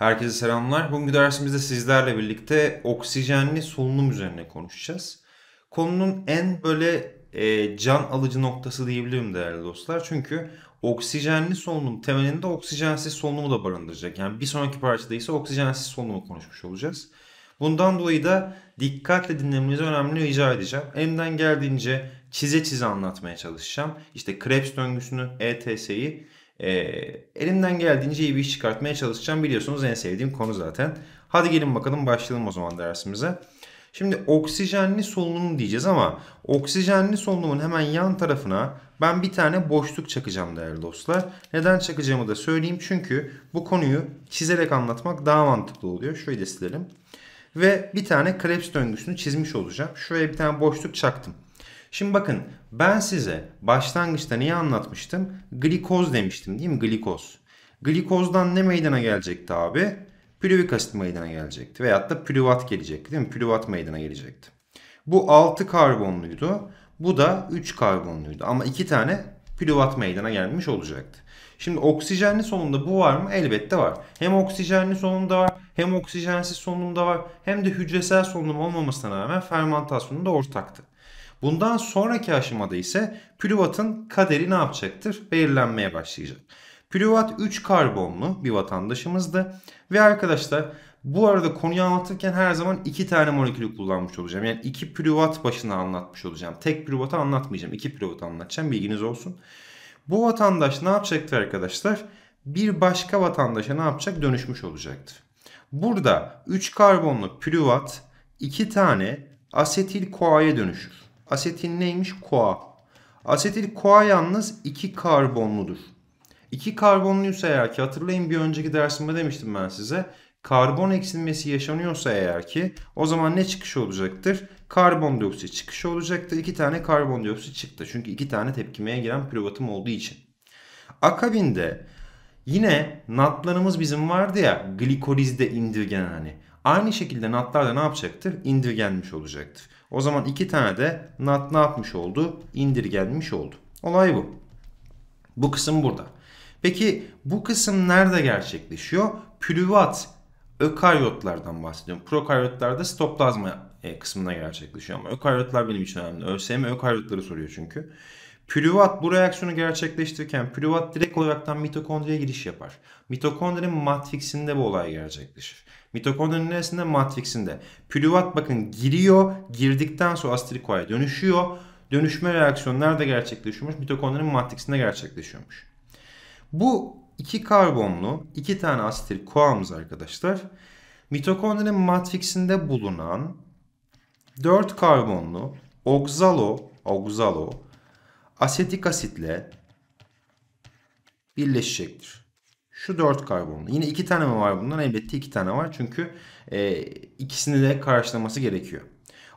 Herkese selamlar. Bugün dersimizde sizlerle birlikte oksijenli solunum üzerine konuşacağız. Konunun en böyle e, can alıcı noktası diyebilirim değerli dostlar. Çünkü oksijenli solunum temelinde oksijensiz solunumu da barındıracak. Yani bir sonraki parçada ise oksijensiz solunumu konuşmuş olacağız. Bundan dolayı da dikkatle dinlemenizi önemli rica edeceğim. Elimden geldiğince çize çize anlatmaya çalışacağım. İşte Krebs döngüsünü, ETS'yi e, elimden geldiğince iyi bir iş çıkartmaya çalışacağım. Biliyorsunuz en sevdiğim konu zaten. Hadi gelin bakalım başlayalım o zaman dersimize. Şimdi oksijenli solunum diyeceğiz ama oksijenli solunumun hemen yan tarafına ben bir tane boşluk çakacağım değerli dostlar. Neden çakacağımı da söyleyeyim. Çünkü bu konuyu çizerek anlatmak daha mantıklı oluyor. Şöyle silelim. Ve bir tane Krebs döngüsünü çizmiş olacağım. Şuraya bir tane boşluk çaktım. Şimdi bakın ben size başlangıçta neyi anlatmıştım? Glikoz demiştim değil mi? Glikoz. Glikozdan ne meydana gelecekti abi? Pülüvik asit meydana gelecekti. Veyahut da pülüvat gelecekti değil mi? Pülüvat meydana gelecekti. Bu 6 karbonluydu. Bu da 3 karbonluydu. Ama 2 tane pülüvat meydana gelmiş olacaktı. Şimdi oksijenli solunumda bu var mı? Elbette var. Hem oksijenli solunumda var, hem oksijensiz solunumda var, hem de hücresel solunum olmamasına rağmen fermentasyonunda ortaktı. Bundan sonraki aşamada ise Plüvat'ın kaderi ne yapacaktır? Belirlenmeye başlayacak. Plüvat 3 karbonlu bir vatandaşımızdı. Ve arkadaşlar bu arada konuyu anlatırken her zaman iki tane molekülü kullanmış olacağım. Yani iki plüvat başına anlatmış olacağım. Tek plüvatı anlatmayacağım. İki plüvatı anlatacağım. Bilginiz olsun. Bu vatandaş ne yapacaktır arkadaşlar? Bir başka vatandaşa ne yapacak? Dönüşmüş olacaktır. Burada 3 karbonlu plüvat 2 tane asetil koaya dönüşür. Asetin neymiş? Koa. Asetil koa yalnız 2 karbonludur. 2 karbonluysa eğer ki hatırlayın bir önceki dersimde demiştim ben size. Karbon eksilmesi yaşanıyorsa eğer ki o zaman ne çıkışı olacaktır? Karbondioksit çıkışı olacaktır. 2 tane karbondioksit çıktı. Çünkü 2 tane tepkimeye giren privatım olduğu için. Akabinde yine natlarımız bizim vardı ya glikolizde indirgen hani. Aynı şekilde natlar da ne yapacaktır? İndirgenmiş olacaktır. O zaman iki tane de NAT ne yapmış oldu? İndirgenmiş oldu. Olay bu. Bu kısım burada. Peki bu kısım nerede gerçekleşiyor? Pürüvat ökaryotlardan bahsediyorum. Prokaryotlarda sitoplazma e, kısmına gerçekleşiyor ama ökaryotlar benim için önemli. ÖSYM ökaryotları soruyor çünkü. Pürüvat bu reaksiyonu gerçekleştirirken pürüvat direkt olaraktan mitokondriye giriş yapar. Mitokondrinin matriksinde bu olay gerçekleşir. Mitokondrinin neresinde? Matriksinde. Pürüvat bakın giriyor, girdikten sonra astrikoya dönüşüyor. Dönüşme reaksiyonu nerede gerçekleşiyormuş? Mitokondrinin matriksinde gerçekleşiyormuş. Bu iki karbonlu iki tane asetil koamız arkadaşlar. Mitokondrinin matriksinde bulunan 4 karbonlu oxalo, oxalo asetik asitle birleşecektir. Şu dört karbonlu. Yine iki tane mi var bundan? Elbette iki tane var. Çünkü e, ikisini de karşılaması gerekiyor.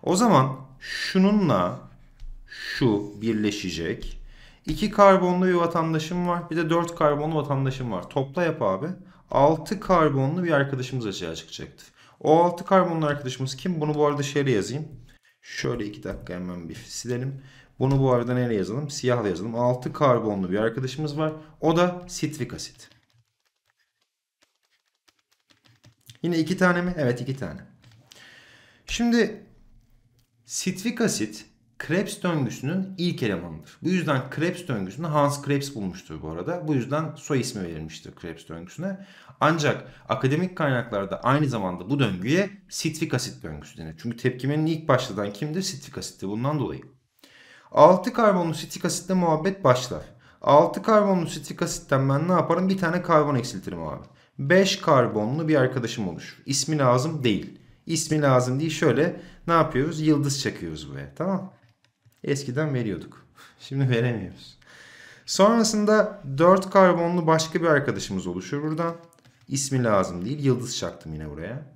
O zaman şununla şu birleşecek. İki karbonlu bir vatandaşım var. Bir de dört karbonlu vatandaşım var. Topla yap abi. Altı karbonlu bir arkadaşımız açığa çıkacaktır. O altı karbonlu arkadaşımız kim? Bunu bu arada şöyle yazayım. Şöyle iki dakika hemen bir silelim. Bunu bu arada nereye yazalım? Siyahla yazalım. 6 karbonlu bir arkadaşımız var. O da sitrik asit. Yine iki tane mi? Evet iki tane. Şimdi sitrik asit Krebs döngüsünün ilk elemanıdır. Bu yüzden Krebs döngüsünü Hans Krebs bulmuştur bu arada. Bu yüzden soy ismi verilmiştir Krebs döngüsüne. Ancak akademik kaynaklarda aynı zamanda bu döngüye sitrik asit döngüsü denir. Çünkü tepkimenin ilk başladan kimdir? Sitrik asitti bundan dolayı. 6 karbonlu sitik asitle muhabbet başlar. 6 karbonlu sitik asitten ben ne yaparım? Bir tane karbon eksiltirim abi. 5 karbonlu bir arkadaşım olur. İsmi lazım değil. İsmi lazım değil. Şöyle ne yapıyoruz? Yıldız çakıyoruz buraya. Tamam. Eskiden veriyorduk. Şimdi veremiyoruz. Sonrasında 4 karbonlu başka bir arkadaşımız oluşur buradan. İsmi lazım değil. Yıldız çaktım yine buraya.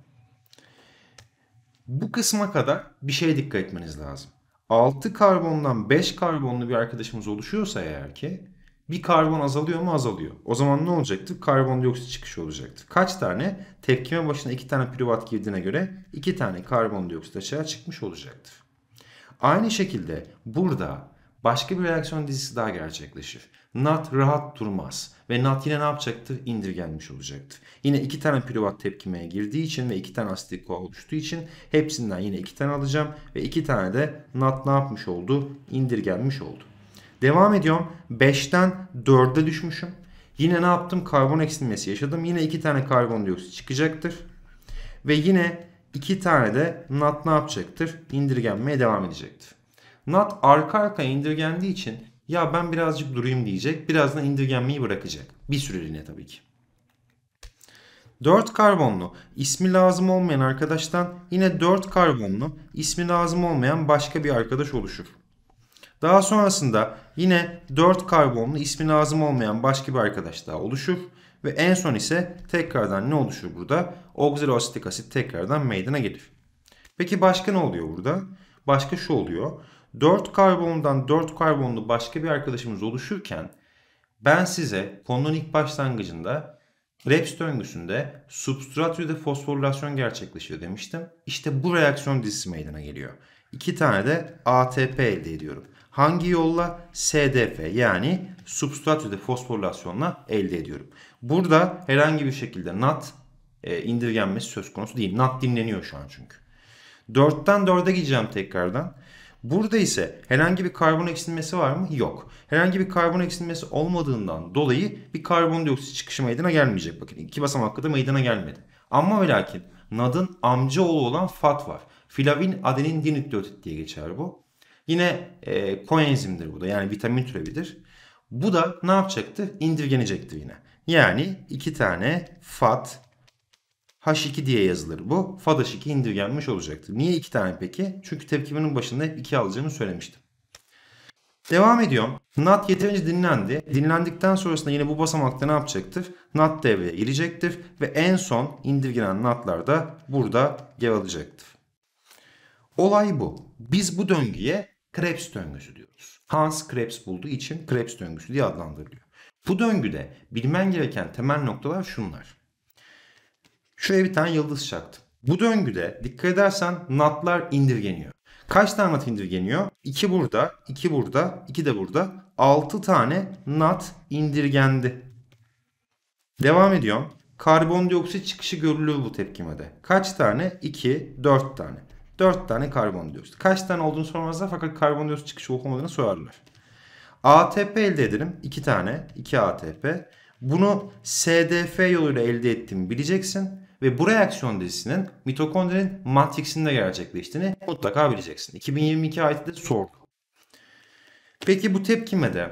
Bu kısma kadar bir şeye dikkat etmeniz lazım. 6 karbondan 5 karbonlu bir arkadaşımız oluşuyorsa eğer ki bir karbon azalıyor mu azalıyor. O zaman ne olacaktı? Karbondioksit çıkışı olacaktı. Kaç tane? Tepkime başına 2 tane privat girdiğine göre 2 tane karbondioksit aşağı çıkmış olacaktı. Aynı şekilde burada başka bir reaksiyon dizisi daha gerçekleşir. Nat rahat durmaz ve Nat yine ne yapacaktır? İndirgenmiş olacaktır. Yine iki tane piruvat tepkimeye girdiği için ve iki tane asitik koa oluştuğu için hepsinden yine iki tane alacağım ve iki tane de Nat ne yapmış oldu? İndirgenmiş oldu. Devam ediyorum. 5'ten 4'e düşmüşüm. Yine ne yaptım? Karbon eksilmesi yaşadım. Yine iki tane karbondioksit çıkacaktır. Ve yine iki tane de nat ne yapacaktır? İndirgenmeye devam edecektir. Nat arka arka indirgendiği için ya ben birazcık durayım diyecek. Birazdan indirgenmeyi bırakacak. Bir süreliğine tabii ki. 4 karbonlu ismi lazım olmayan arkadaştan yine 4 karbonlu ismi lazım olmayan başka bir arkadaş oluşur. Daha sonrasında yine 4 karbonlu ismi lazım olmayan başka bir arkadaş daha oluşur. Ve en son ise tekrardan ne oluşur burada? Oksaloasitik asit tekrardan meydana gelir. Peki başka ne oluyor burada? Başka şu oluyor. 4 karbondan 4 karbonlu başka bir arkadaşımız oluşurken ben size konunun ilk başlangıcında Krebs döngüsünde substrat ve fosforilasyon gerçekleşiyor demiştim. İşte bu reaksiyon dizisi meydana geliyor. İki tane de ATP elde ediyorum. Hangi yolla? SDF yani substrat ve fosforilasyonla elde ediyorum. Burada herhangi bir şekilde NAT e, indirgenmesi söz konusu değil. NAT dinleniyor şu an çünkü. 4'ten 4'e gideceğim tekrardan. Burada ise herhangi bir karbon eksilmesi var mı? Yok. Herhangi bir karbon eksilmesi olmadığından dolayı bir karbondioksit çıkışı meydana gelmeyecek. Bakın iki basamaklı da meydana gelmedi. Ama ve lakin NAD'ın amcaoğlu olan FAT var. Filavin adenin dinükleotit diye geçer bu. Yine e, koenzimdir bu da yani vitamin türevidir. Bu da ne yapacaktı? İndirgenecekti yine. Yani iki tane FAT H2 diye yazılır bu. Fadaş2 indirgenmiş olacaktır. Niye iki tane peki? Çünkü tepkimenin başında hep 2 alacağımı söylemiştim. Devam ediyorum. NAT yeterince dinlendi. Dinlendikten sonrasında yine bu basamakta ne yapacaktır? NAT devreye girecektir ve en son indirgenen NAT'lar da burada yer alacaktır. Olay bu. Biz bu döngüye Krebs döngüsü diyoruz. Hans Krebs bulduğu için Krebs döngüsü diye adlandırılıyor. Bu döngüde bilmen gereken temel noktalar şunlar. Şuraya bir tane yıldız çaktım. Bu döngüde dikkat edersen natlar indirgeniyor. Kaç tane nat indirgeniyor? 2 burada, 2 burada, 2 de burada. 6 tane nat indirgendi. Devam ediyorum. Karbondioksit çıkışı görülüyor bu tepkimede. Kaç tane? 2, 4 tane. 4 tane karbondioksit. Kaç tane olduğunu sormazlar fakat karbondioksit çıkışı olup sorarlar. ATP elde ederim. 2 tane. 2 ATP. Bunu SDF yoluyla elde ettiğimi bileceksin ve bu reaksiyon dizisinin mitokondrinin matriksinde gerçekleştiğini mutlaka bileceksin. 2022 ayeti de sordu. Peki bu tepkime de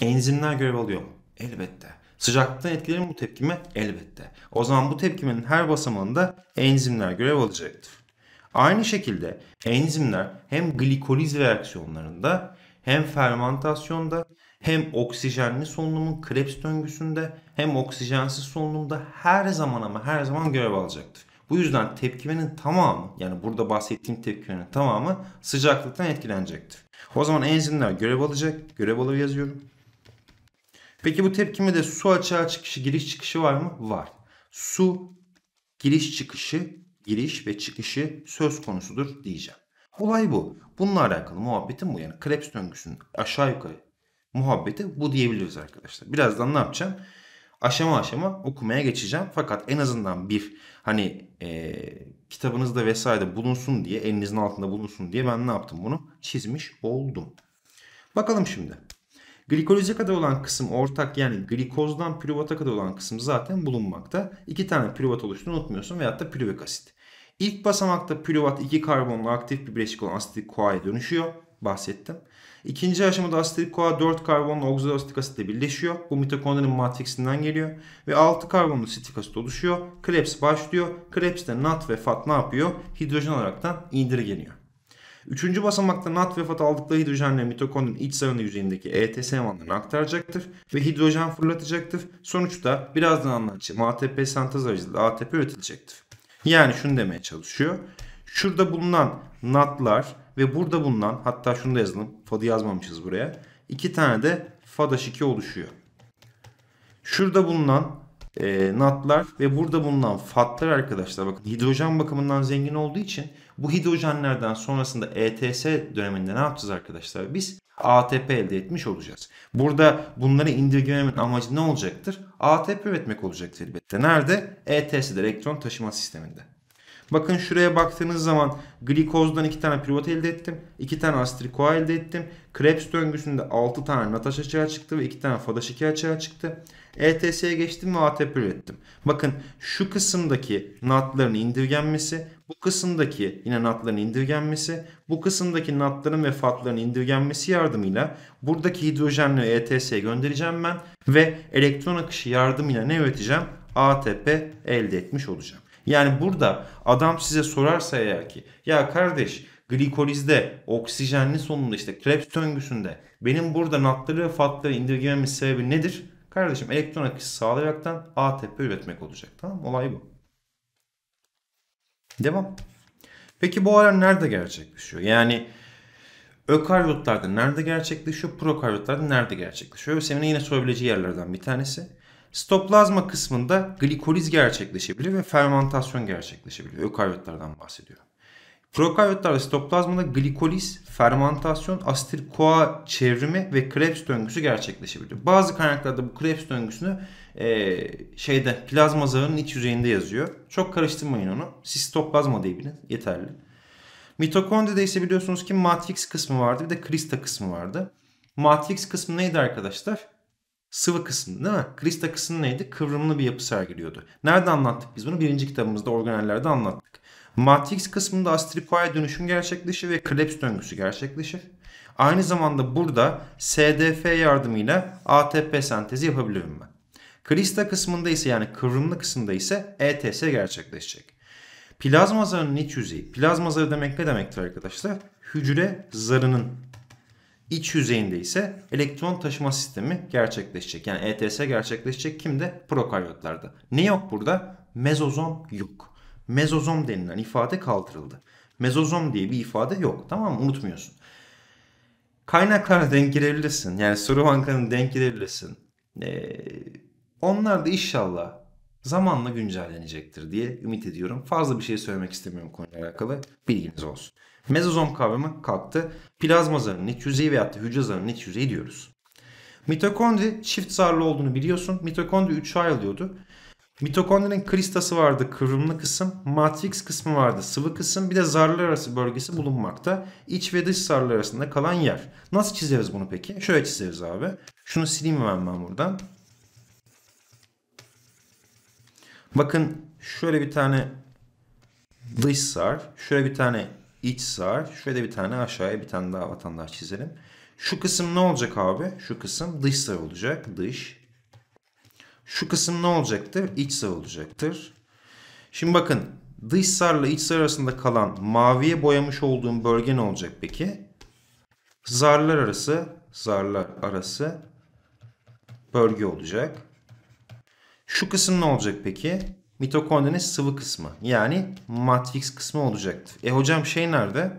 enzimler görev alıyor mu? Elbette. Sıcaklıktan etkilenir bu tepkime? Elbette. O zaman bu tepkimenin her basamağında enzimler görev alacaktır. Aynı şekilde enzimler hem glikoliz reaksiyonlarında hem fermentasyonda hem oksijenli solunumun Krebs döngüsünde hem oksijensiz solunumda her zaman ama her zaman görev alacaktır. Bu yüzden tepkimenin tamamı yani burada bahsettiğim tepkimenin tamamı sıcaklıktan etkilenecektir. O zaman enzimler görev alacak. Görev alır yazıyorum. Peki bu tepkimede su açığa çıkışı giriş çıkışı var mı? Var. Su giriş çıkışı giriş ve çıkışı söz konusudur diyeceğim. Olay bu. Bununla alakalı muhabbetim bu. Yani Krebs döngüsünün aşağı yukarı muhabbeti bu diyebiliriz arkadaşlar. Birazdan ne yapacağım? Aşama aşama okumaya geçeceğim. Fakat en azından bir hani e, kitabınızda vesaire bulunsun diye elinizin altında bulunsun diye ben ne yaptım bunu çizmiş oldum. Bakalım şimdi. Glikolize kadar olan kısım ortak yani glikozdan pürüvata kadar olan kısım zaten bulunmakta. İki tane pürüvat oluştuğunu unutmuyorsun veyahut da pürüvik asit. İlk basamakta pürüvat iki karbonlu aktif bir bileşik olan asitik koaya dönüşüyor. Bahsettim. İkinci aşamada asetil CoA 4 karbonlu oksidastik asitle birleşiyor. Bu mitokondrinin matrisinden geliyor. Ve 6 karbonlu sitik asit oluşuyor. Krebs başlıyor. Krebs'te NAT ve FAT ne yapıyor? Hidrojen olarak da indirgeniyor. Üçüncü basamakta NAT ve FAT aldıkları hidrojenle mitokondrinin iç sarını yüzeyindeki ETS elemanlarını aktaracaktır ve hidrojen fırlatacaktır. Sonuçta birazdan anlatacağım ATP sentez aracılığıyla ATP üretilecektir. Yani şunu demeye çalışıyor. Şurada bulunan natlar ve burada bulunan hatta şunu da yazalım. Fad'ı yazmamışız buraya. İki tane de Fadaş 2 oluşuyor. Şurada bulunan e, natlar ve burada bulunan fatlar arkadaşlar bakın hidrojen bakımından zengin olduğu için bu hidrojenlerden sonrasında ETS döneminde ne yapacağız arkadaşlar? Biz ATP elde etmiş olacağız. Burada bunları indirgememin amacı ne olacaktır? ATP üretmek olacaktır elbette. Nerede? ETS'de elektron taşıma sisteminde. Bakın şuraya baktığınız zaman glikozdan 2 tane pivot elde ettim. 2 tane astrikoa elde ettim. Krebs döngüsünde 6 tane nataş açığa çıktı ve 2 tane fadaş 2 açığa çıktı. ETS'ye geçtim ve ATP ürettim. Bakın şu kısımdaki natların indirgenmesi, bu kısımdaki yine natların indirgenmesi, bu kısımdaki natların ve fatların indirgenmesi yardımıyla buradaki hidrojenle ETS'ye göndereceğim ben ve elektron akışı yardımıyla ne üreteceğim? ATP elde etmiş olacağım. Yani burada adam size sorarsa eğer ki ya kardeş glikolizde, oksijenli sonunda işte Krebs döngüsünde benim burada natları ve fatları indirgememin sebebi nedir? Kardeşim elektron akışı sağlayaraktan ATP üretmek olacak. Tamam Olay bu. Devam. Peki bu alan nerede gerçekleşiyor? Yani ökaryotlarda nerede gerçekleşiyor? Prokaryotlarda nerede gerçekleşiyor? Senin yine sorabileceği yerlerden bir tanesi. Sitoplazma kısmında glikoliz gerçekleşebilir ve fermentasyon gerçekleşebilir. Ökaryotlardan bahsediyorum. Prokaryotlarda sitoplazmada glikoliz, fermentasyon, asil-CoA çevrimi ve Krebs döngüsü gerçekleşebilir. Bazı kaynaklarda bu Krebs döngüsünü e, şeyde plazma zarının iç yüzeyinde yazıyor. Çok karıştırmayın onu. Siz sitoplazma diye bilin. Yeterli. Mitokondride ise biliyorsunuz ki matrix kısmı vardı bir de krista kısmı vardı. Matrix kısmı neydi arkadaşlar? sıvı kısmı değil mi? Krista takısının neydi? Kıvrımlı bir yapı sergiliyordu. Nerede anlattık biz bunu? Birinci kitabımızda organellerde anlattık. Matrix kısmında astrikoya dönüşüm gerçekleşir ve Krebs döngüsü gerçekleşir. Aynı zamanda burada SDF yardımıyla ATP sentezi yapabilirim ben. Krista kısmında ise yani kıvrımlı kısmında ise ETS gerçekleşecek. Plazma zarının iç yüzeyi. Plazma zarı demek ne demektir arkadaşlar? Hücre zarının İç yüzeyinde ise elektron taşıma sistemi gerçekleşecek. Yani ETS gerçekleşecek kimde? Prokaryotlarda. Ne yok burada? Mezozom yok. Mezozom denilen ifade kaldırıldı. Mezozom diye bir ifade yok. Tamam mı? Unutmuyorsun. Kaynaklara denk girebilirsin. Yani soru bankanın denk girebilirsin. Ee, onlar da inşallah zamanla güncellenecektir diye ümit ediyorum. Fazla bir şey söylemek istemiyorum konuyla alakalı. Bilginiz olsun. Mezozom kavramı kalktı. Plazma zarının iç yüzeyi veyahut da hücre zarının iç yüzeyi diyoruz. Mitokondri çift zarlı olduğunu biliyorsun. Mitokondri 3'e ayrılıyordu. Mitokondrinin kristası vardı kıvrımlı kısım, matrix kısmı vardı sıvı kısım, bir de zarlar arası bölgesi bulunmakta. İç ve dış zarlar arasında kalan yer. Nasıl çizeriz bunu peki? Şöyle çizeriz abi. Şunu sileyim hemen ben buradan. Bakın şöyle bir tane dış zar, şöyle bir tane iç sağ. Şöyle bir tane aşağıya bir tane daha vatandaş çizelim. Şu kısım ne olacak abi? Şu kısım dış sağ olacak. Dış. Şu kısım ne olacaktır? İç sağ olacaktır. Şimdi bakın dış sarla iç sar arasında kalan maviye boyamış olduğum bölge ne olacak peki? Zarlar arası, zarlar arası bölge olacak. Şu kısım ne olacak peki? mitokondrinin sıvı kısmı yani matrix kısmı olacaktır. E hocam şey nerede?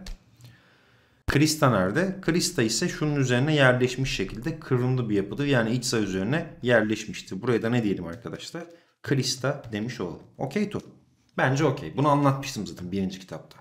Krista nerede? Krista ise şunun üzerine yerleşmiş şekilde kıvrımlı bir yapıdır. Yani iç sağ üzerine yerleşmiştir. Buraya da ne diyelim arkadaşlar? Krista demiş olalım. Okey tur. Bence okey. Bunu anlatmıştım zaten birinci kitapta.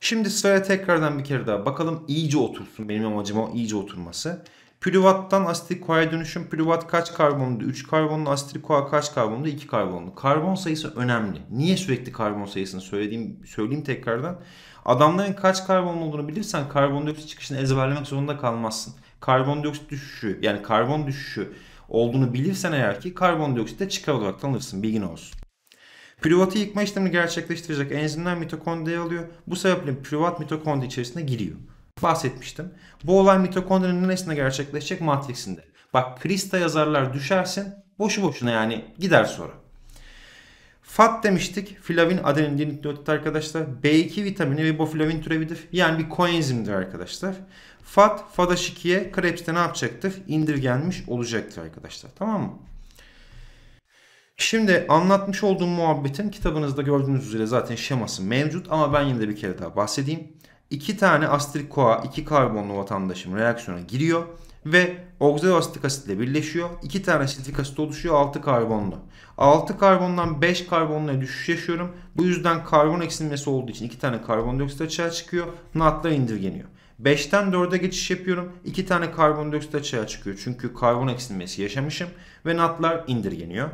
Şimdi sıraya tekrardan bir kere daha bakalım. iyice otursun. Benim amacım o iyice oturması. Plüvattan asit koya dönüşüm plüvat kaç karbonlu? 3 karbonlu asit koa kaç karbonlu? 2 karbonlu. Karbon sayısı önemli. Niye sürekli karbon sayısını söylediğim söyleyeyim tekrardan. Adamların kaç karbon olduğunu bilirsen karbondioksit çıkışını ezberlemek zorunda kalmazsın. Karbondioksit düşüşü yani karbon düşüşü olduğunu bilirsen eğer ki karbondioksit de çıkar olarak tanırsın bilgin olsun. Plüvatı yıkma işlemini gerçekleştirecek enzimler mitokondriye alıyor. Bu sebeple plüvat mitokondri içerisine giriyor bahsetmiştim. Bu olay mitokondrinin neresinde gerçekleşecek? Matriksinde. Bak Krista yazarlar düşersin. Boşu boşuna yani gider sonra. Fat demiştik. Flavin adenin dinukleotit arkadaşlar. B2 vitamini riboflavin türevidir. Yani bir koenzimdir arkadaşlar. Fat, Fadaş 2'ye Krebs'te ne yapacaktır? İndirgenmiş olacaktır arkadaşlar. Tamam mı? Şimdi anlatmış olduğum muhabbetin kitabınızda gördüğünüz üzere zaten şeması mevcut ama ben yine de bir kere daha bahsedeyim. 2 tane asterik koa 2 karbonlu vatandaşım reaksiyona giriyor ve oksaloastik asitle birleşiyor. 2 tane sitrik asit oluşuyor 6 karbonlu. 6 karbondan 5 karbonluya düşüş yaşıyorum. Bu yüzden karbon eksilmesi olduğu için 2 tane karbondioksit açığa çıkıyor. Natlar indirgeniyor. 5'ten 4'e geçiş yapıyorum. 2 tane karbondioksit açığa çıkıyor. Çünkü karbon eksilmesi yaşamışım ve natlar indirgeniyor.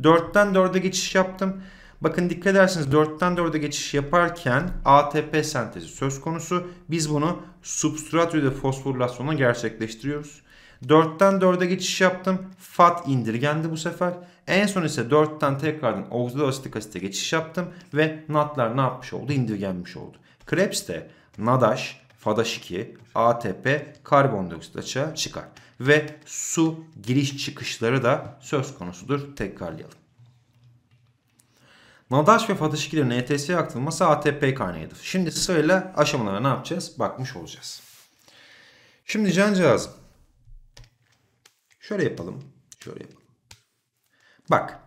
4'ten 4'e geçiş yaptım. Bakın dikkat ederseniz 4'ten 4'e geçiş yaparken ATP sentezi söz konusu. Biz bunu substrat substratüde fosforilasyonla gerçekleştiriyoruz. 4'ten 4'e geçiş yaptım. FAT indirgendi bu sefer. En son ise 4'ten tekrardan oksidoasitik asite geçiş yaptım. Ve NAD'lar ne yapmış oldu? İndirgenmiş oldu. Krebs de NADAŞ, FADAŞ2, ATP, karbondioksit açığa çıkar. Ve su giriş çıkışları da söz konusudur. Tekrarlayalım. Nadaş ve Fatışkilerin ETS'ye aktarılması ATP kaynağıydı. Şimdi sırayla aşamalara ne yapacağız? Bakmış olacağız. Şimdi cancağız. Şöyle yapalım. Şöyle yapalım. Bak.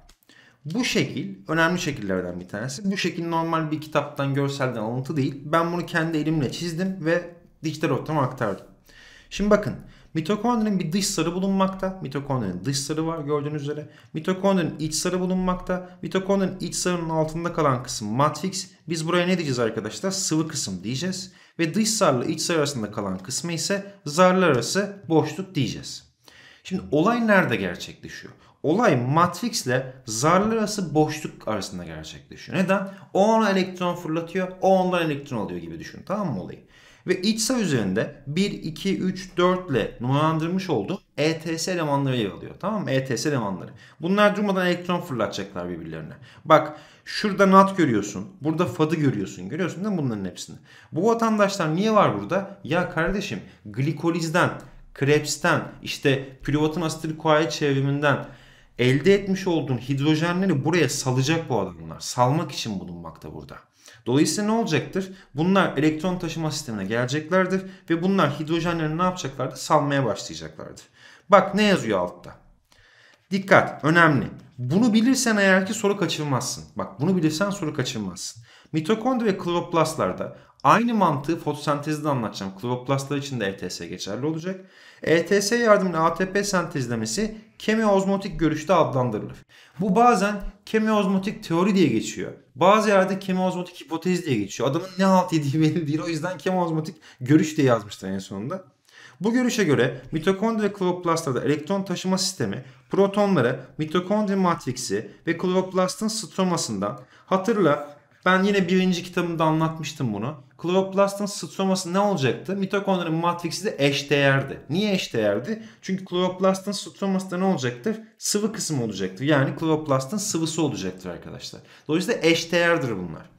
Bu şekil önemli şekillerden bir tanesi. Bu şekil normal bir kitaptan görselden alıntı değil. Ben bunu kendi elimle çizdim ve dijital ortama aktardım. Şimdi bakın. Mitokondrinin bir dış sarı bulunmakta. Mitokondrinin dış sarı var gördüğünüz üzere. Mitokondrinin iç sarı bulunmakta. Mitokondrinin iç sarının altında kalan kısım matrix. Biz buraya ne diyeceğiz arkadaşlar? Sıvı kısım diyeceğiz. Ve dış sarla iç sarı arasında kalan kısmı ise zarlar arası boşluk diyeceğiz. Şimdi olay nerede gerçekleşiyor? Olay matrix ile zarlar arası boşluk arasında gerçekleşiyor. Neden? O ona elektron fırlatıyor, o ondan elektron alıyor gibi düşün. Tamam mı olayı? Ve iç üzerinde 1, 2, 3, 4 ile numaralandırmış olduğu ETS elemanları yer alıyor. Tamam mı? ETS elemanları. Bunlar durmadan elektron fırlatacaklar birbirlerine. Bak şurada NAT görüyorsun. Burada FAD'ı görüyorsun. Görüyorsun değil mi bunların hepsini? Bu vatandaşlar niye var burada? Ya kardeşim glikolizden, Krebs'ten, işte privatın asitil koaya çevriminden elde etmiş olduğun hidrojenleri buraya salacak bu adamlar. Salmak için bulunmakta burada. Dolayısıyla ne olacaktır? Bunlar elektron taşıma sistemine geleceklerdir ve bunlar hidrojenlerini ne yapacaklardır? Salmaya başlayacaklardır. Bak ne yazıyor altta. Dikkat önemli. Bunu bilirsen eğer ki soru kaçırmazsın. Bak bunu bilirsen soru kaçırmazsın. Mitokondri ve kloroplastlarda aynı mantığı fotosentezde anlatacağım. Kloroplastlar için de ETS geçerli olacak. ETS yardımıyla ATP sentezlemesi kemiozmotik görüşte adlandırılır. Bu bazen kemiozmotik teori diye geçiyor. Bazı yerde kemiozmotik hipotez diye geçiyor. Adamın ne halt yediği belli değil. O yüzden kemiozmotik görüş diye yazmışlar en sonunda. Bu görüşe göre mitokondri ve kloroplastlarda elektron taşıma sistemi protonları mitokondri matriksi ve kloroplastın stromasından hatırla ben yine birinci kitabımda anlatmıştım bunu kloroplastın stroması ne olacaktı? Mitokondrinin matriksi de eşdeğerdi. Niye eşdeğerdi? Çünkü kloroplastın stroması da ne olacaktı? Sıvı kısmı olacaktı. Yani kloroplastın sıvısı olacaktır arkadaşlar. Dolayısıyla eşdeğerdir bunlar.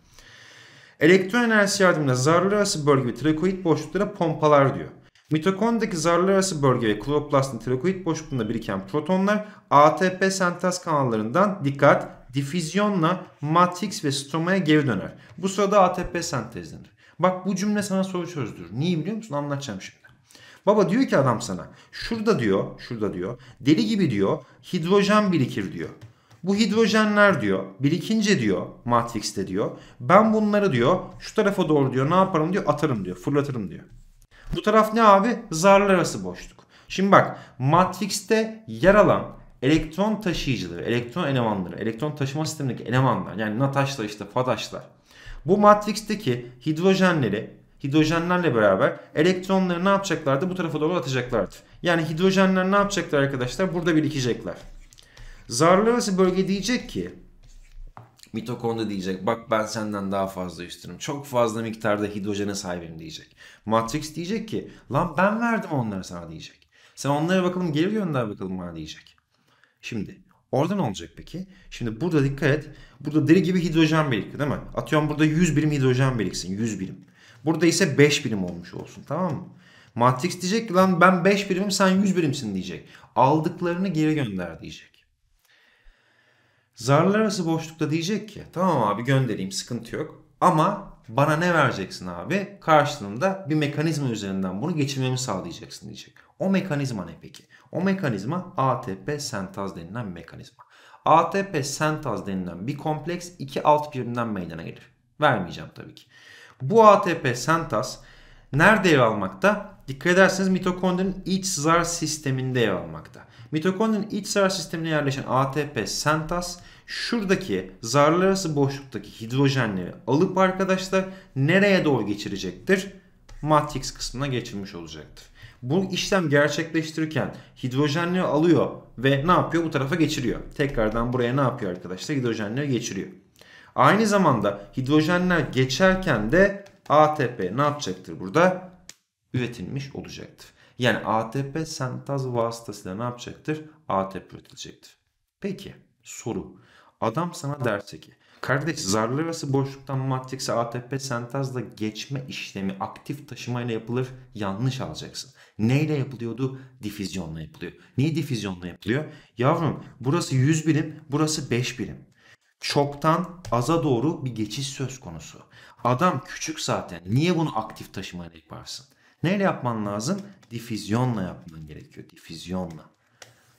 Elektron enerjisi yardımıyla zarlar arası bölge ve trakoid boşluklara pompalar diyor. Mitokondrideki zarlar arası bölge ve kloroplastın trakoid boşluklarında biriken protonlar ATP sentez kanallarından dikkat difüzyonla matrix ve stromaya geri döner. Bu sırada ATP sentezlenir. Bak bu cümle sana soru çözdür. Niye biliyor musun? Anlatacağım şimdi. Baba diyor ki adam sana şurada diyor, şurada diyor. Deli gibi diyor hidrojen birikir diyor. Bu hidrojenler diyor birikince diyor Matrix'te diyor. Ben bunları diyor şu tarafa doğru diyor ne yaparım diyor atarım diyor fırlatırım diyor. Bu taraf ne abi? Zarlar arası boşluk. Şimdi bak Matrix'te yer alan elektron taşıyıcıları, elektron elemanları, elektron taşıma sistemindeki elemanlar yani nataşlar işte fataşlar. Bu matriksteki hidrojenleri hidrojenlerle beraber elektronları ne yapacaklardı? Bu tarafa doğru atacaklardı. Yani hidrojenler ne yapacaklar arkadaşlar? Burada birikecekler. zarlı arası bölge diyecek ki mitokondri diyecek bak ben senden daha fazla üstünüm. Çok fazla miktarda hidrojene sahibim diyecek. Matrix diyecek ki lan ben verdim onları sana diyecek. Sen onlara bakalım geri gönder bakalım bana diyecek. Şimdi Orada ne olacak peki? Şimdi burada dikkat et. Burada deli gibi hidrojen birikti değil mi? Atıyorum burada 100 birim hidrojen biriksin. 100 birim. Burada ise 5 birim olmuş olsun tamam mı? Matrix diyecek ki lan ben 5 birimim sen 100 birimsin diyecek. Aldıklarını geri gönder diyecek. Zarlar arası boşlukta diyecek ki tamam abi göndereyim sıkıntı yok. Ama bana ne vereceksin abi? Karşılığında bir mekanizma üzerinden bunu geçirmemi sağlayacaksın diyecek. O mekanizma ne peki? O mekanizma ATP sentaz denilen bir mekanizma. ATP sentaz denilen bir kompleks iki alt birimden meydana gelir. Vermeyeceğim tabii ki. Bu ATP sentaz nerede yer almakta? Dikkat ederseniz mitokondrinin iç zar sisteminde yer almakta. Mitokondrinin iç zar sistemine yerleşen ATP sentaz şuradaki zarlar arası boşluktaki hidrojenleri alıp arkadaşlar nereye doğru geçirecektir? Matrix kısmına geçirmiş olacaktır. Bu işlem gerçekleştirirken hidrojenleri alıyor ve ne yapıyor? Bu tarafa geçiriyor. Tekrardan buraya ne yapıyor arkadaşlar? Hidrojenleri geçiriyor. Aynı zamanda hidrojenler geçerken de ATP ne yapacaktır burada? Üretilmiş olacaktır. Yani ATP sentaz vasıtasıyla ne yapacaktır? ATP üretilecektir. Peki soru. Adam sana derse ki Kardeş zarlar arası boşluktan matrikse ATP sentazla geçme işlemi aktif taşımayla yapılır yanlış alacaksın. Neyle yapılıyordu? Difüzyonla yapılıyor. Niye difüzyonla yapılıyor? Yavrum burası 100 birim burası 5 birim. Çoktan aza doğru bir geçiş söz konusu. Adam küçük zaten. Niye bunu aktif taşımayla yaparsın? Neyle yapman lazım? Difüzyonla yapman gerekiyor. Difüzyonla.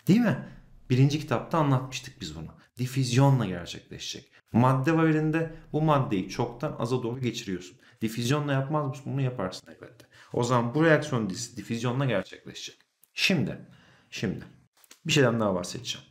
Değil mi? Birinci kitapta anlatmıştık biz bunu. Difüzyonla gerçekleşecek. Madde var bu maddeyi çoktan aza doğru geçiriyorsun. Difüzyonla yapmaz mısın? Bunu yaparsın elbette. O zaman bu reaksiyon dizisi difüzyonla gerçekleşecek. Şimdi, şimdi bir şeyden daha bahsedeceğim.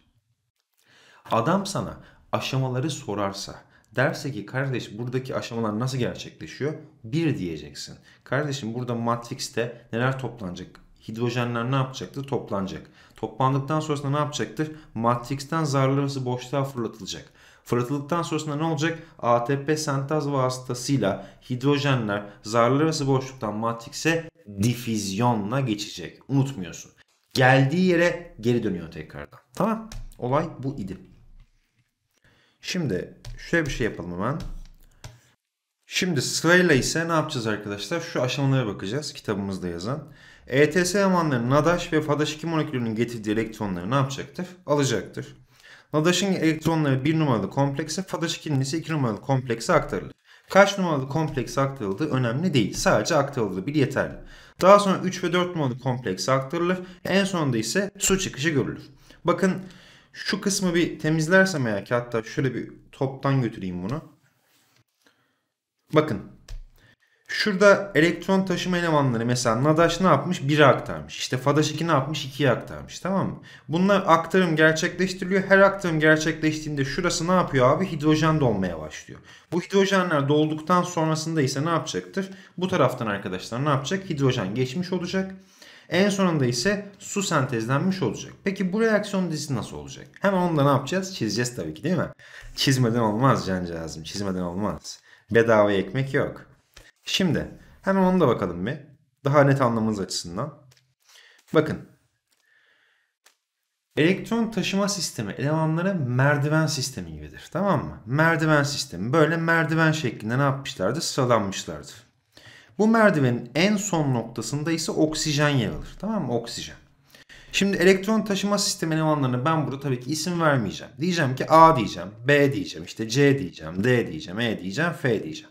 Adam sana aşamaları sorarsa derse ki kardeş buradaki aşamalar nasıl gerçekleşiyor? Bir diyeceksin. Kardeşim burada Matrix'te neler toplanacak? hidrojenler ne yapacaktır? Toplanacak. Toplandıktan sonrasında ne yapacaktır? Matristen zarlar arası boşluğa fırlatılacak. Fırlatıldıktan sonrasında ne olacak? ATP sentaz vasıtasıyla hidrojenler zarlar arası boşluktan matrikse difüzyonla geçecek. Unutmuyorsun. Geldiği yere geri dönüyor tekrardan. Tamam. Olay bu idi. Şimdi şöyle bir şey yapalım hemen. Şimdi sırayla ise ne yapacağız arkadaşlar? Şu aşamalara bakacağız kitabımızda yazan. ETS envanları NADAŞ ve FADAŞ 2 molekülünün getirdiği elektronları ne yapacaktır? Alacaktır. NADAŞ'ın elektronları 1 numaralı komplekse, FADAŞ 2'nin ise 2 numaralı komplekse aktarılır. Kaç numaralı komplekse aktarıldığı önemli değil. Sadece aktarıldığı bir yeterli. Daha sonra 3 ve 4 numaralı komplekse aktarılır. En sonunda ise su çıkışı görülür. Bakın şu kısmı bir temizlersem eğer ki hatta şöyle bir toptan götüreyim bunu. Bakın Şurada elektron taşıma elemanları mesela Nadaş ne yapmış? 1'e aktarmış. İşte Fadaş 2 ne yapmış? 2'ye aktarmış. Tamam mı? Bunlar aktarım gerçekleştiriliyor. Her aktarım gerçekleştiğinde şurası ne yapıyor abi? Hidrojen dolmaya başlıyor. Bu hidrojenler dolduktan sonrasında ise ne yapacaktır? Bu taraftan arkadaşlar ne yapacak? Hidrojen geçmiş olacak. En sonunda ise su sentezlenmiş olacak. Peki bu reaksiyon dizisi nasıl olacak? Hemen onu da ne yapacağız? Çizeceğiz tabii ki değil mi? Çizmeden olmaz cancağızım. Çizmeden olmaz. Bedava ekmek yok. Şimdi hemen onu da bakalım bir. Daha net anlamamız açısından. Bakın. Elektron taşıma sistemi elemanlara merdiven sistemi gibidir. Tamam mı? Merdiven sistemi. Böyle merdiven şeklinde ne yapmışlardı? Sıralanmışlardı. Bu merdivenin en son noktasında ise oksijen yer alır. Tamam mı? Oksijen. Şimdi elektron taşıma sistemi elemanlarına ben burada tabii ki isim vermeyeceğim. Diyeceğim ki A diyeceğim, B diyeceğim, işte C diyeceğim, D diyeceğim, E diyeceğim, F diyeceğim.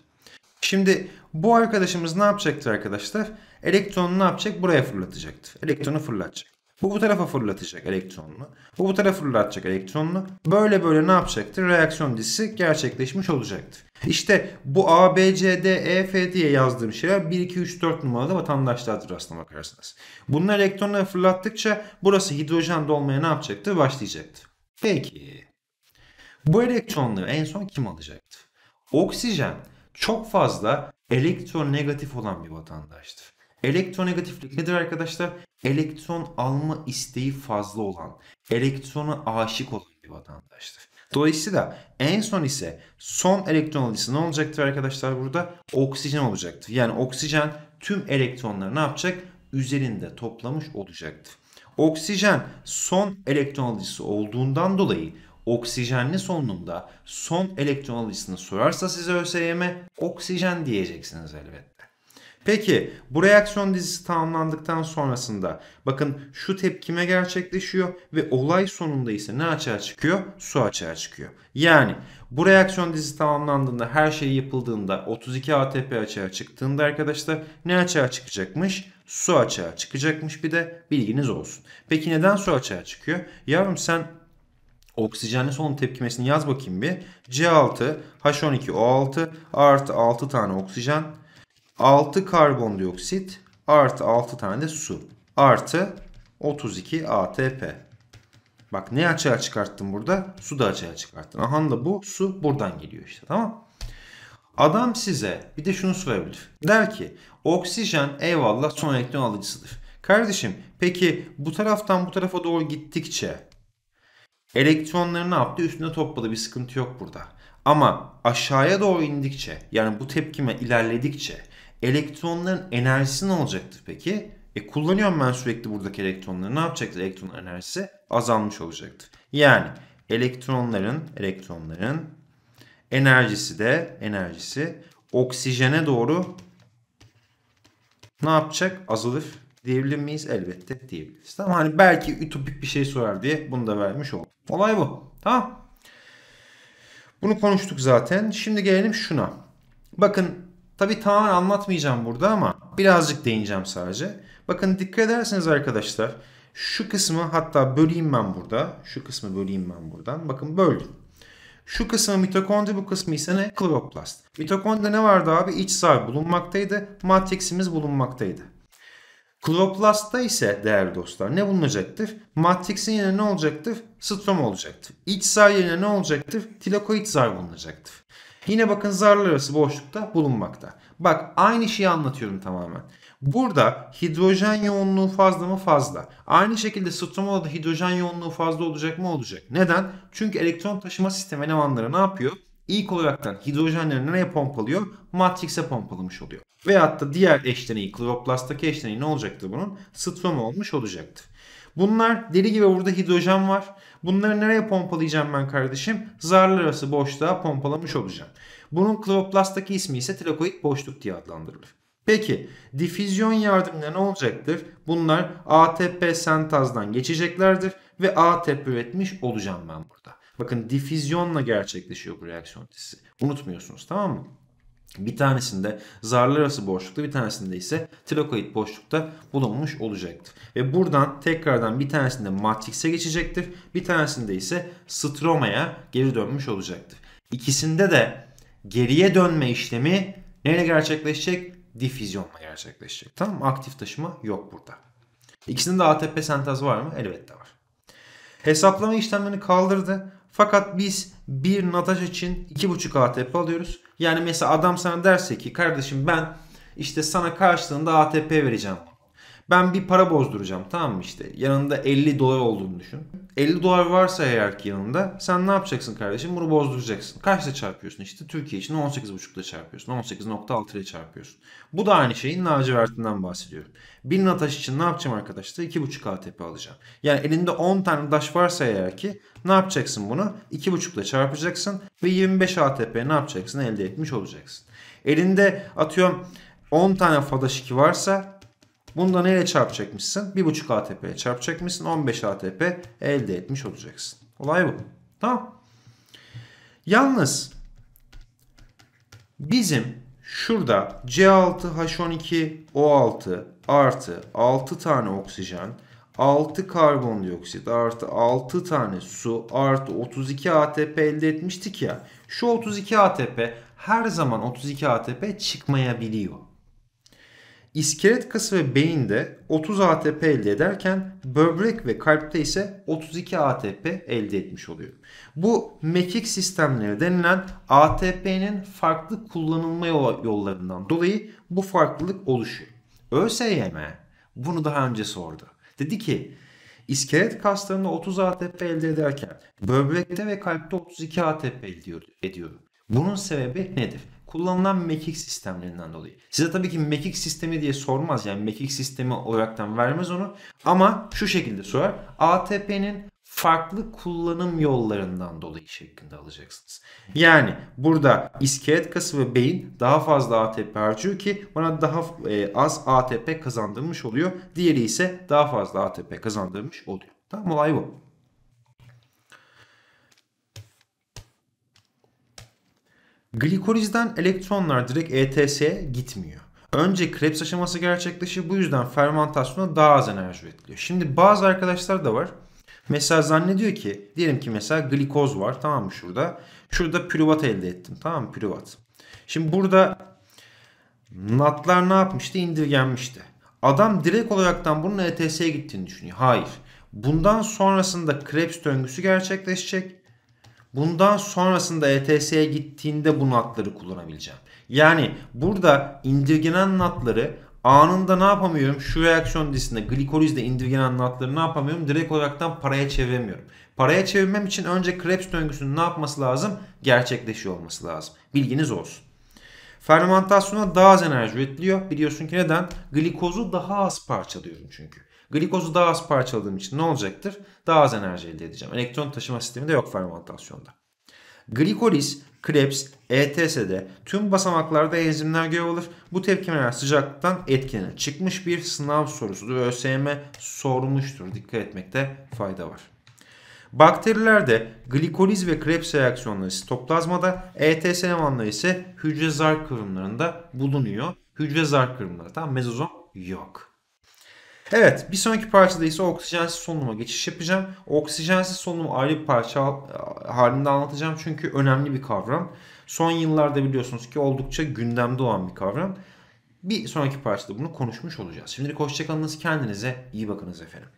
Şimdi bu arkadaşımız ne yapacaktır arkadaşlar? Elektronu ne yapacak? Buraya fırlatacaktır. Elektronu fırlatacak. Bu bu tarafa fırlatacak elektronunu. Bu bu tarafa fırlatacak elektronunu. Böyle böyle ne yapacaktır? Reaksiyon dizisi gerçekleşmiş olacaktır. İşte bu A, B, C, D, E, F diye yazdığım şeyler 1, 2, 3, 4 numaralı vatandaşlardır aslına bakarsınız. Bunlar elektronları fırlattıkça burası hidrojen dolmaya ne yapacaktır? Başlayacaktır. Peki. Bu elektronları en son kim alacaktı? Oksijen çok fazla elektronegatif olan bir vatandaştır. Elektronegatiflik nedir arkadaşlar? Elektron alma isteği fazla olan, elektrona aşık olan bir vatandaştır. Dolayısıyla en son ise son elektron alıcısı ne olacaktır arkadaşlar burada? Oksijen olacaktır. Yani oksijen tüm elektronları ne yapacak? Üzerinde toplamış olacaktır. Oksijen son elektron alıcısı olduğundan dolayı oksijenli solunumda son elektron alışısını sorarsa size ÖSYM oksijen diyeceksiniz elbette. Peki bu reaksiyon dizisi tamamlandıktan sonrasında bakın şu tepkime gerçekleşiyor ve olay sonunda ise ne açığa çıkıyor? Su açığa çıkıyor. Yani bu reaksiyon dizisi tamamlandığında her şey yapıldığında 32 ATP açığa çıktığında arkadaşlar ne açığa çıkacakmış? Su açığa çıkacakmış bir de bilginiz olsun. Peki neden su açığa çıkıyor? Yavrum sen Oksijenli solunum tepkimesini yaz bakayım bir. C6, H12O6 artı 6 tane oksijen, 6 karbondioksit artı 6 tane de su artı 32 ATP. Bak ne açığa çıkarttın burada? Su da açığa çıkarttın. Aha da bu su buradan geliyor işte tamam Adam size bir de şunu sorabilir. Der ki oksijen eyvallah son elektron alıcısıdır. Kardeşim peki bu taraftan bu tarafa doğru gittikçe Elektronlarını ne yaptı? Üstüne topladı. Bir sıkıntı yok burada. Ama aşağıya doğru indikçe yani bu tepkime ilerledikçe elektronların enerjisi ne olacaktır peki? E kullanıyorum ben sürekli buradaki elektronları. Ne yapacaktır elektron enerjisi? Azalmış olacaktır. Yani elektronların elektronların enerjisi de enerjisi oksijene doğru ne yapacak? Azalır diyebilir miyiz? Elbette diyebiliriz. Tamam hani belki ütopik bir şey sorar diye bunu da vermiş oldum. Olay bu. Tamam. Bunu konuştuk zaten. Şimdi gelelim şuna. Bakın tabi tamamen anlatmayacağım burada ama birazcık değineceğim sadece. Bakın dikkat ederseniz arkadaşlar şu kısmı hatta böleyim ben burada. Şu kısmı böleyim ben buradan. Bakın böldüm. Şu kısmı mitokondri bu kısmı ise ne? Kloroplast. Mitokondri ne vardı abi? İç sağ bulunmaktaydı. Matriksimiz bulunmaktaydı. Chloroplast'ta ise değerli dostlar ne bulunacaktır? Matrix'in yerine ne olacaktır? Strom olacaktır. İç zar yerine ne olacaktır? Tilakoid zar bulunacaktır. Yine bakın zarlar arası boşlukta bulunmakta. Bak aynı şeyi anlatıyorum tamamen. Burada hidrojen yoğunluğu fazla mı fazla. Aynı şekilde stromada da hidrojen yoğunluğu fazla olacak mı olacak. Neden? Çünkü elektron taşıma sistemi elemanları ne yapıyor? ilk olaraktan hidrojenleri nereye pompalıyor? Matrix'e pompalamış oluyor. Veyahut da diğer eşleniği, kloroplastaki eşleniği ne olacaktı bunun? Stroma olmuş olacaktı. Bunlar deli gibi burada hidrojen var. Bunları nereye pompalayacağım ben kardeşim? Zarlar arası boşluğa pompalamış olacağım. Bunun kloroplastaki ismi ise trakoid boşluk diye adlandırılır. Peki difüzyon yardımıyla ne olacaktır? Bunlar ATP sentazdan geçeceklerdir ve ATP üretmiş olacağım ben burada. Bakın difüzyonla gerçekleşiyor bu reaksiyon tesi. Unutmuyorsunuz tamam mı? Bir tanesinde zarlar arası boşlukta bir tanesinde ise trokoid boşlukta bulunmuş olacaktır. Ve buradan tekrardan bir tanesinde matrikse geçecektir. Bir tanesinde ise stromaya geri dönmüş olacaktır. İkisinde de geriye dönme işlemi neyle gerçekleşecek? Difüzyonla gerçekleşecek. Tamam Aktif taşıma yok burada. İkisinde de ATP sentez var mı? Elbette var. Hesaplama işlemlerini kaldırdı. Fakat biz bir Nataj için 2.5 ATP alıyoruz. Yani mesela adam sana derse ki kardeşim ben işte sana karşılığında ATP vereceğim. Ben bir para bozduracağım tamam mı işte. Yanında 50 dolar olduğunu düşün. 50 dolar varsa eğer ki yanında sen ne yapacaksın kardeşim? Bunu bozduracaksın. Kaçla çarpıyorsun işte? Türkiye için 18.5'la çarpıyorsun. 18.6 ile çarpıyorsun. Bu da aynı şeyin lacivertinden bahsediyorum. 1000 lira taş için ne yapacağım arkadaşlar? 2.5 ATP alacağım. Yani elinde 10 tane taş varsa eğer ki ne yapacaksın bunu? 2.5 ile çarpacaksın ve 25 ATP ne yapacaksın? Elde etmiş olacaksın. Elinde atıyorum 10 tane Fadaşiki varsa Bunda nereye çarpacakmışsın? 1.5 ATP'ye çarpacakmışsın. 15 ATP elde etmiş olacaksın. Olay bu. Tamam. Yalnız bizim şurada C6H12O6 artı 6 tane oksijen 6 karbondioksit artı 6 tane su artı 32 ATP elde etmiştik ya. Şu 32 ATP her zaman 32 ATP çıkmayabiliyor. İskelet kası ve beyinde 30 ATP elde ederken böbrek ve kalpte ise 32 ATP elde etmiş oluyor. Bu mekik sistemleri denilen ATP'nin farklı kullanılma yollarından dolayı bu farklılık oluşuyor. ÖSYM bunu daha önce sordu. Dedi ki İskelet kaslarında 30 ATP elde ederken böbrekte ve kalpte 32 ATP elde ediyor. Bunun sebebi nedir? kullanılan mekik sistemlerinden dolayı. Size tabii ki mekik sistemi diye sormaz yani mekik sistemi olaraktan vermez onu ama şu şekilde sorar. ATP'nin farklı kullanım yollarından dolayı şeklinde alacaksınız. Yani burada iskelet kası ve beyin daha fazla ATP harcıyor ki bana daha e, az ATP kazandırmış oluyor. Diğeri ise daha fazla ATP kazandırmış oluyor. Tamam olay bu. Glikolizden elektronlar direkt ETS'ye gitmiyor. Önce Krebs aşaması gerçekleşiyor. Bu yüzden fermentasyona daha az enerji üretiliyor. Şimdi bazı arkadaşlar da var. Mesela zannediyor ki diyelim ki mesela glikoz var tamam mı şurada. Şurada pürüvat elde ettim tamam mı pürüvat. Şimdi burada natlar ne yapmıştı indirgenmişti. Adam direkt olaraktan bunun ETS'ye gittiğini düşünüyor. Hayır. Bundan sonrasında Krebs döngüsü gerçekleşecek. Bundan sonrasında ETS'ye gittiğinde bu natları kullanabileceğim. Yani burada indirgenen natları anında ne yapamıyorum? Şu reaksiyon dizisinde glikolizde indirgenen natları ne yapamıyorum? Direkt olaraktan paraya çeviremiyorum. Paraya çevirmem için önce Krebs döngüsünün ne yapması lazım? Gerçekleşiyor olması lazım. Bilginiz olsun. Fermentasyona daha az enerji üretiliyor. Biliyorsun ki neden? Glikozu daha az parçalıyorum çünkü. Glikozu daha az parçaladığım için ne olacaktır? Daha az enerji elde edeceğim. Elektron taşıma sistemi de yok fermentasyonda. Glikoliz, Krebs, ETS'de tüm basamaklarda enzimler görev alır. Bu tepkimeler sıcaklıktan etkilenir. Çıkmış bir sınav sorusudur. ÖSYM sormuştur. Dikkat etmekte fayda var. Bakterilerde glikoliz ve Krebs reaksiyonları sitoplazmada, ETS elemanları ise hücre zar kırımlarında bulunuyor. Hücre zar kırımları tam mezozom yok. Evet bir sonraki parçada ise oksijensiz solunuma geçiş yapacağım. Oksijensiz solunumu ayrı bir parça halinde anlatacağım çünkü önemli bir kavram. Son yıllarda biliyorsunuz ki oldukça gündemde olan bir kavram. Bir sonraki parçada bunu konuşmuş olacağız. Şimdilik hoşçakalınız kendinize iyi bakınız efendim.